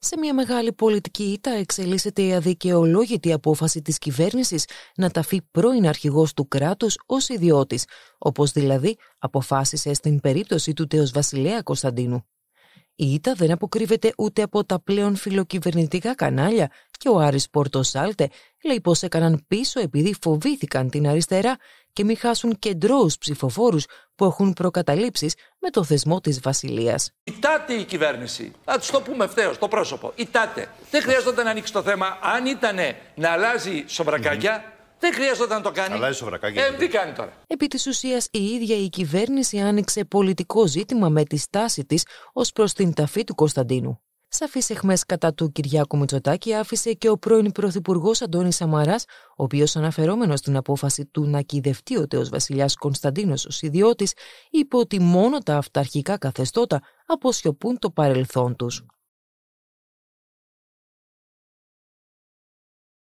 Σε μια μεγάλη πολιτική ήττα εξελίσσεται η αδικαιολόγητη απόφαση της κυβέρνησης να ταφεί πρώην αρχηγός του κράτους ως ιδιώτης, όπως δηλαδή αποφάσισε στην περίπτωση του τέος βασιλέα Κωνσταντίνου. Η ήττα δεν αποκρύβεται ούτε από τα πλέον φιλοκυβερνητικά κανάλια και ο Άρης Πορτοσάλτε λέει πως έκαναν πίσω επειδή φοβήθηκαν την αριστερά και μη χάσουν κεντρώους ψηφοφόρους που έχουν προκαταλήψεις με το θεσμό της βασιλείας. Ιτάται η κυβέρνηση. Θα του το πούμε ευθέως, το πρόσωπο. Ιτάται. Δεν χρειάζεται να ανοίξει το θέμα. Αν ήταν να αλλάζει Δεν χρειάζεται να το κάνει. Αλλάζει σοβρακάκια. Ε, τι κάνει τώρα. Επί της ουσίας, η ίδια η κυβέρνηση άνοιξε πολιτικό ζήτημα με τη στάση της ως προς την ταφή του Κωνσταντίνου. Σαφεί αιχμέ κατά του Κυριάκου Μητσοτάκη άφησε και ο πρώην Πρωθυπουργός Αντώνης Σαμαράς, ο οποίος αναφερόμενος στην απόφαση του να κυδευτεί ο τέος Βασιλιάς Κωνσταντίνος ο ιδιώτης, είπε ότι μόνο τα αυταρχικά καθεστώτα αποσιωπούν το παρελθόν τους.